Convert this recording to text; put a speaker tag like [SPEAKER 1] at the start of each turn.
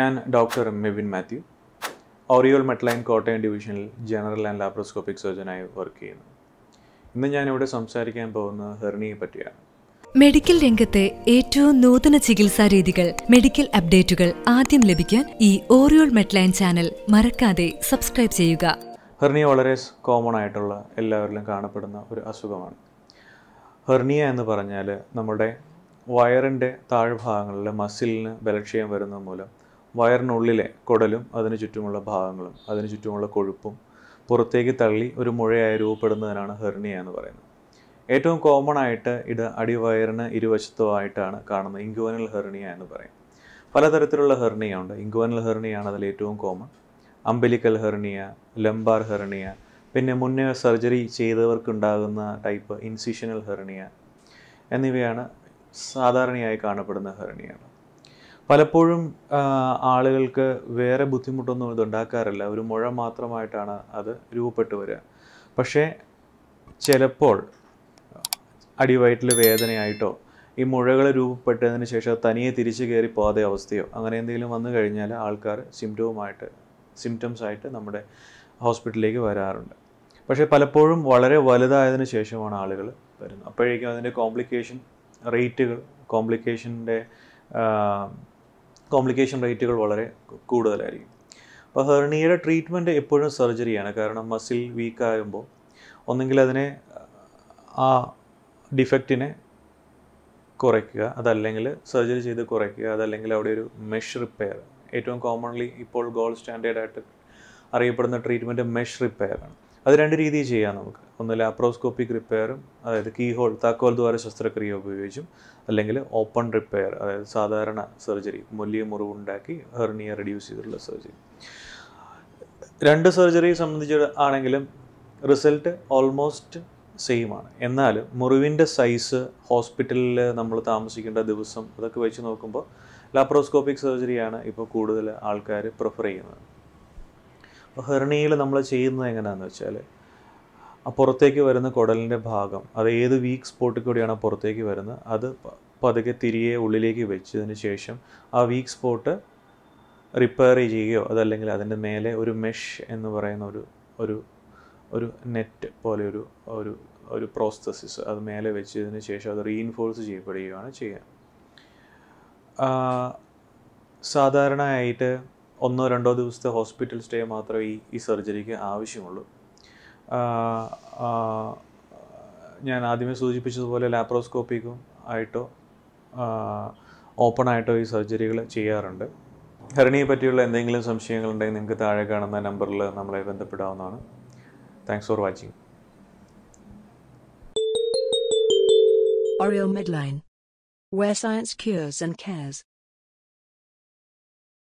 [SPEAKER 1] ഞാൻ doctor Mebin Mathew Oreo Midline Kottayam ഡിവിഷനിൽ general and laparoscopic സർജനായി വർക്ക് ചെയ്യുന്നു ഇന്ന് ഞാനിവിടെ സംസാരിക്കാൻ പോകുന്ന ഹെർണിയെ പറ്റിയാണ് മെഡിക്കൽ രംഗത്തെ ഏറ്റവും നൂതന ചികിത്സാ രീതികൾ മെഡിക്കൽ അപ്ഡേറ്റുകൾ ആദ്യം ലഭിക്കാൻ ഈ ഓറിയോൾ മെട്ലൈൻ ചാനൽ മറക്കാതെ സബ്സ്ക്രൈബ് ചെയ്യുക ഹെർണിയ വളരെ കോമൺ ആയിട്ടുള്ള എല്ലാവരിലും കാണപ്പെടുന്ന ഒരു അസുഖമാണ് ഹെർണിയ എന്ന് പറഞ്ഞാൽ നമ്മുടെ വയറിൻ്റെ താഴ്ഭാഗങ്ങളിൽ മസിലിന് ബലക്ഷയം വരുന്നത് മൂലം വയറിനുള്ളിലെ കുടലും അതിനു ചുറ്റുമുള്ള ഭാഗങ്ങളും അതിനു ചുറ്റുമുള്ള കൊഴുപ്പും പുറത്തേക്ക് തള്ളി ഒരു മുഴയായി രൂപപ്പെടുന്നതിനാണ് ഹെർണിയ എന്ന് പറയുന്നത് ഏറ്റവും കോമൺ ആയിട്ട് ഇത് അടിവയറിന് ആയിട്ടാണ് കാണുന്നത് ഇൻഗ്വനൽ ഹെർണിയ എന്ന് പറയും പലതരത്തിലുള്ള ഹെർണിയ ഉണ്ട് ഇൻഗ്വനൽ ഹെർണിയാണ് അതിൽ ഏറ്റവും common umbilical hernia lumbar hernia പിന്നെ മുന്നേ സർജറി ചെയ്തവർക്കുണ്ടാകുന്ന ടൈപ്പ് ഇൻസിഷനൽ ഹെർണിയ എന്നിവയാണ് സാധാരണയായി കാണപ്പെടുന്ന ഹെർണിയകൾ പലപ്പോഴും ആളുകൾക്ക് വേറെ ബുദ്ധിമുട്ടൊന്നും ഇത് ഉണ്ടാക്കാറില്ല ഒരു മുഴ മാത്രമായിട്ടാണ് അത് രൂപപ്പെട്ടു വരിക പക്ഷേ ചിലപ്പോൾ അടിവയറ്റിൽ വേദനയായിട്ടോ ഈ മുഴകൾ രൂപപ്പെട്ടതിന് ശേഷം തനിയെ തിരിച്ചു കയറി പോകാതെ അവസ്ഥയോ അങ്ങനെ എന്തെങ്കിലും വന്നു കഴിഞ്ഞാൽ ആൾക്കാർ സിംറ്റവുമായിട്ട് സിംറ്റംസ് ആയിട്ട് നമ്മുടെ ഹോസ്പിറ്റലിലേക്ക് വരാറുണ്ട് പക്ഷേ പലപ്പോഴും വളരെ വലുതായതിനു ശേഷമാണ് ആളുകൾ വരുന്നത് അപ്പോഴേക്കും അതിൻ്റെ കോംപ്ലിക്കേഷൻ റേറ്റുകൾ കോംപ്ലിക്കേഷൻ്റെ കോംപ്ലിക്കേഷൻ റേറ്റുകൾ വളരെ കൂടുതലായിരിക്കും അപ്പോൾ ഹെർണിയയുടെ ട്രീറ്റ്മെൻറ്റ് എപ്പോഴും സർജറിയാണ് കാരണം മസിൽ വീക്ക് ആകുമ്പോൾ ഒന്നെങ്കിൽ അതിനെ ആ ഡിഫക്റ്റിനെ കുറയ്ക്കുക അതല്ലെങ്കിൽ സർജറി ചെയ്ത് കുറയ്ക്കുക അതല്ലെങ്കിൽ അവിടെ ഒരു മെഷ് റിപ്പയർ ഏറ്റവും കോമൺലി ഇപ്പോൾ ഗോൾഡ് സ്റ്റാൻഡേർഡായിട്ട് അറിയപ്പെടുന്ന ട്രീറ്റ്മെൻറ്റ് മെഷ് റിപ്പയർ ആണ് അത് രണ്ട് രീതിയിൽ ചെയ്യാം നമുക്ക് ഒന്ന് ലാപ്രോസ്കോപ്പിക് റിപ്പയറും അതായത് കീ ഹോൾ താക്കോൽ ദ്വാര ശസ്ത്രക്രിയ ഉപയോഗിച്ചും അല്ലെങ്കിൽ ഓപ്പൺ റിപ്പയർ അതായത് സാധാരണ സർജറി വലിയ മുറിവുണ്ടാക്കി ഹെർണിയ റെഡ്യൂസ് ചെയ്തിട്ടുള്ള സർജറി രണ്ട് സർജറി സംബന്ധിച്ച് ആണെങ്കിലും റിസൾട്ട് ഓൾമോസ്റ്റ് സെയിം ആണ് എന്നാലും മുറിവിൻ്റെ സൈസ് ഹോസ്പിറ്റലിൽ നമ്മൾ താമസിക്കേണ്ട ദിവസം അതൊക്കെ വെച്ച് നോക്കുമ്പോൾ ലാപ്രോസ്കോപ്പിക് സർജറിയാണ് ഇപ്പോൾ കൂടുതൽ ആൾക്കാർ പ്രിഫർ ചെയ്യുന്നത് ഹെർണിയിൽ നമ്മൾ ചെയ്യുന്നത് എങ്ങനെയാണെന്ന് വെച്ചാൽ പുറത്തേക്ക് വരുന്ന കുടലിൻ്റെ ഭാഗം അത് ഏത് വീക്ക് സ്പോട്ടിൽ കൂടിയാണ് പുറത്തേക്ക് വരുന്നത് അത് പതുക്കെ തിരികെ ഉള്ളിലേക്ക് വെച്ചതിന് ശേഷം ആ വീക്ക് സ്പോട്ട് റിപ്പയർ ചെയ്യുകയോ അതല്ലെങ്കിൽ അതിൻ്റെ മേലെ ഒരു മെഷ് എന്ന് പറയുന്ന ഒരു ഒരു ഒരു നെറ്റ് പോലെ ഒരു ഒരു ഒരു പ്രോസ്തസിസ് അത് മേലെ വെച്ചതിന് ശേഷം അത് റീഇൻഫോഴ്സ് ചെയ്യപ്പെടുകയാണ് ചെയ്യുക സാധാരണയായിട്ട് ഒന്നോ രണ്ടോ ദിവസത്തെ ഹോസ്പിറ്റൽ സ്റ്റേ മാത്രമേ ഈ ഈ സർജറിക്ക് ആവശ്യമുള്ളൂ ഞാൻ ആദ്യമേ സൂചിപ്പിച്ചതുപോലെ ലാപ്രോസ്കോപ്പിക്കും ആയിട്ടോ ഓപ്പൺ ആയിട്ടോ ഈ സർജറികൾ ചെയ്യാറുണ്ട് ഹരണിയെ പറ്റിയുള്ള എന്തെങ്കിലും സംശയങ്ങളുണ്ടെങ്കിൽ നിങ്ങൾക്ക് താഴെ കാണുന്ന നമ്പറിൽ നമ്മളെ ബന്ധപ്പെടാവുന്നതാണ് thanks for watching Oreo Midline, where science cures and cares.